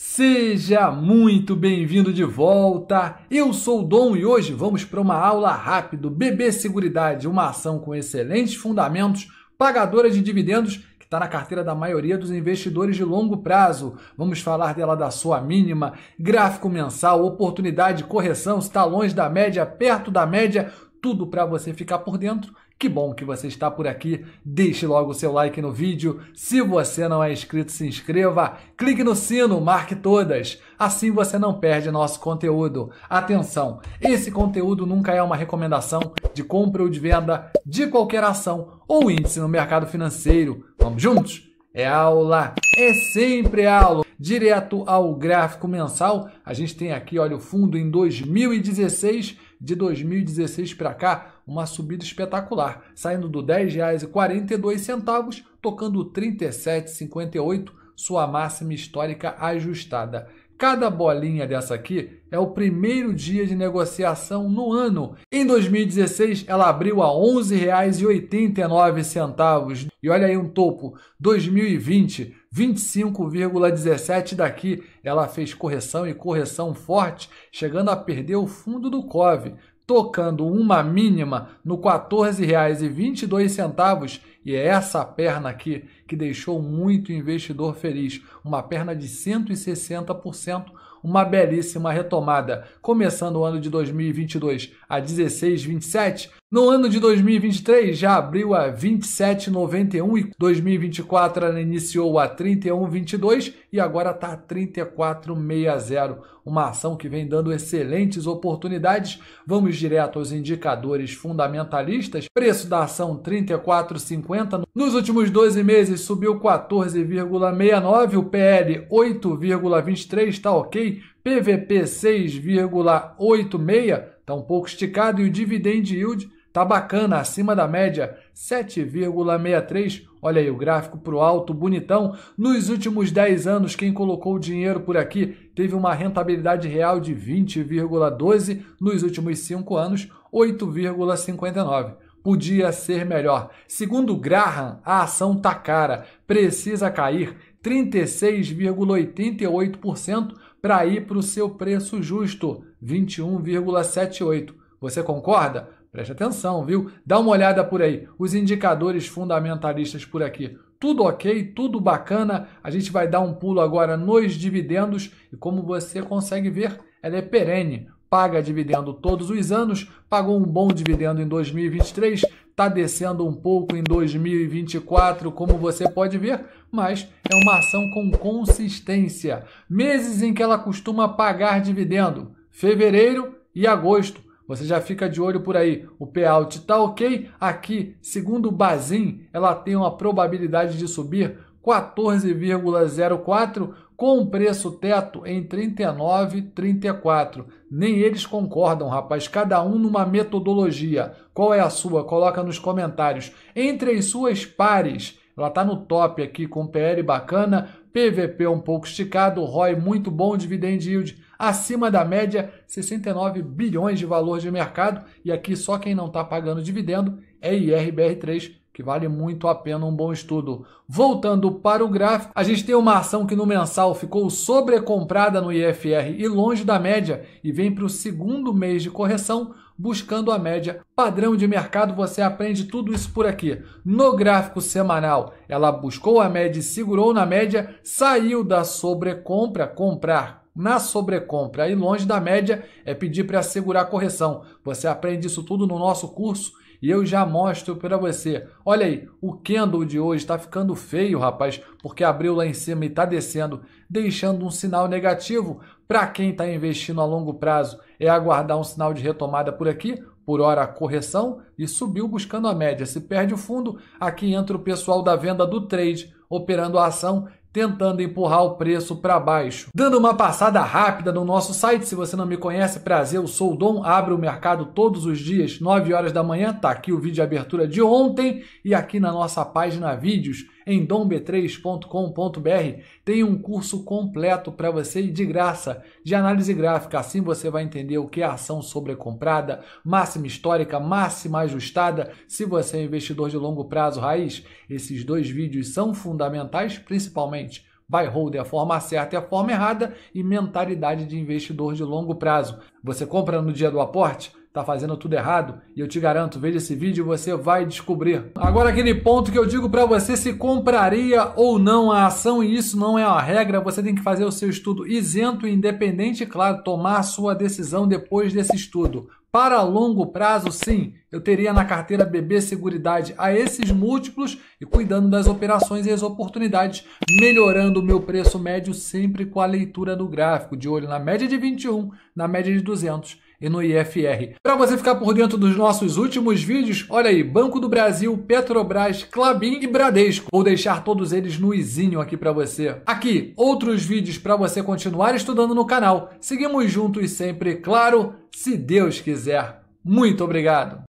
Seja muito bem-vindo de volta. Eu sou o Dom e hoje vamos para uma aula rápida. BB Seguridade, uma ação com excelentes fundamentos, pagadora de dividendos que está na carteira da maioria dos investidores de longo prazo. Vamos falar dela da sua mínima, gráfico mensal, oportunidade, correção, está longe da média, perto da média, tudo para você ficar por dentro. Que bom que você está por aqui. Deixe logo o seu like no vídeo. Se você não é inscrito, se inscreva. Clique no sino, marque todas. Assim você não perde nosso conteúdo. Atenção, esse conteúdo nunca é uma recomendação de compra ou de venda de qualquer ação ou índice no mercado financeiro. Vamos juntos? É aula, é sempre aula. Direto ao gráfico mensal, a gente tem aqui, olha, o fundo em 2016 de 2016 para cá, uma subida espetacular, saindo do R$ 10,42, tocando R$ 37,58, sua máxima histórica ajustada. Cada bolinha dessa aqui é o primeiro dia de negociação no ano. Em 2016, ela abriu a R$ 11,89. E olha aí um topo, 2020, 25,17 daqui. Ela fez correção e correção forte, chegando a perder o fundo do COV, tocando uma mínima no R$ 14,22. E é essa perna aqui que deixou muito investidor feliz. Uma perna de 160%, uma belíssima retomada. Começando o ano de 2022 a 16,27, no ano de 2023 já abriu a 27,91 e 2024 ela iniciou a 31,22 e agora está a 34,60. Uma ação que vem dando excelentes oportunidades. Vamos direto aos indicadores fundamentalistas. Preço da ação 34,50. Nos últimos 12 meses subiu 14,69, o PL 8,23, está ok. PVP 6,86, está um pouco esticado. E o Dividend Yield está bacana, acima da média, 7,63. Olha aí o gráfico para o alto, bonitão. Nos últimos 10 anos, quem colocou o dinheiro por aqui teve uma rentabilidade real de 20,12. Nos últimos 5 anos, 8,59 podia ser melhor. Segundo Graham, a ação está cara, precisa cair 36,88% para ir para o seu preço justo, 21,78. Você concorda? Preste atenção, viu? Dá uma olhada por aí. Os indicadores fundamentalistas por aqui. Tudo ok, tudo bacana. A gente vai dar um pulo agora nos dividendos e como você consegue ver, ela é perene paga dividendo todos os anos, pagou um bom dividendo em 2023, está descendo um pouco em 2024, como você pode ver, mas é uma ação com consistência. Meses em que ela costuma pagar dividendo: fevereiro e agosto. Você já fica de olho por aí. O payout está ok. Aqui, segundo o Bazin, ela tem uma probabilidade de subir 14,04 com preço teto em 39, 34. Nem eles concordam, rapaz. Cada um numa metodologia. Qual é a sua? Coloca nos comentários. Entre as suas pares, ela tá no top aqui com PL bacana, PVP um pouco esticado, ROI muito bom, dividend yield acima da média, 69 bilhões de valor de mercado. E aqui só quem não está pagando dividendo é IRBR3 que vale muito a pena um bom estudo. Voltando para o gráfico, a gente tem uma ação que no mensal ficou sobrecomprada no IFR e longe da média e vem para o segundo mês de correção buscando a média. Padrão de mercado, você aprende tudo isso por aqui. No gráfico semanal, ela buscou a média e segurou na média, saiu da sobrecompra, comprar na sobrecompra e longe da média é pedir para segurar a correção. Você aprende isso tudo no nosso curso e eu já mostro para você. Olha aí, o candle de hoje está ficando feio, rapaz, porque abriu lá em cima e está descendo, deixando um sinal negativo para quem está investindo a longo prazo. É aguardar um sinal de retomada por aqui, por hora a correção e subiu buscando a média. Se perde o fundo, aqui entra o pessoal da venda do trade operando a ação tentando empurrar o preço para baixo. Dando uma passada rápida no nosso site, se você não me conhece, prazer, eu sou o Dom, abre o mercado todos os dias, 9 horas da manhã, tá aqui o vídeo de abertura de ontem e aqui na nossa página vídeos em domb3.com.br tem um curso completo para você e de graça de análise gráfica. Assim você vai entender o que é ação sobrecomprada, máxima histórica, máxima ajustada. Se você é investidor de longo prazo raiz, esses dois vídeos são fundamentais, principalmente buy hold é a forma certa e a forma errada e mentalidade de investidor de longo prazo. Você compra no dia do aporte? tá fazendo tudo errado? E eu te garanto, veja esse vídeo e você vai descobrir. Agora aquele ponto que eu digo para você se compraria ou não a ação e isso não é a regra, você tem que fazer o seu estudo isento e independente, claro, tomar sua decisão depois desse estudo. Para longo prazo, sim, eu teria na carteira BB Seguridade a esses múltiplos e cuidando das operações e as oportunidades, melhorando o meu preço médio sempre com a leitura do gráfico, de olho na média de 21, na média de 200 e no IFR. Para você ficar por dentro dos nossos últimos vídeos, olha aí, Banco do Brasil, Petrobras, Clabin e Bradesco. Vou deixar todos eles no izinho aqui para você. Aqui, outros vídeos para você continuar estudando no canal. Seguimos juntos sempre, claro, se Deus quiser. Muito obrigado!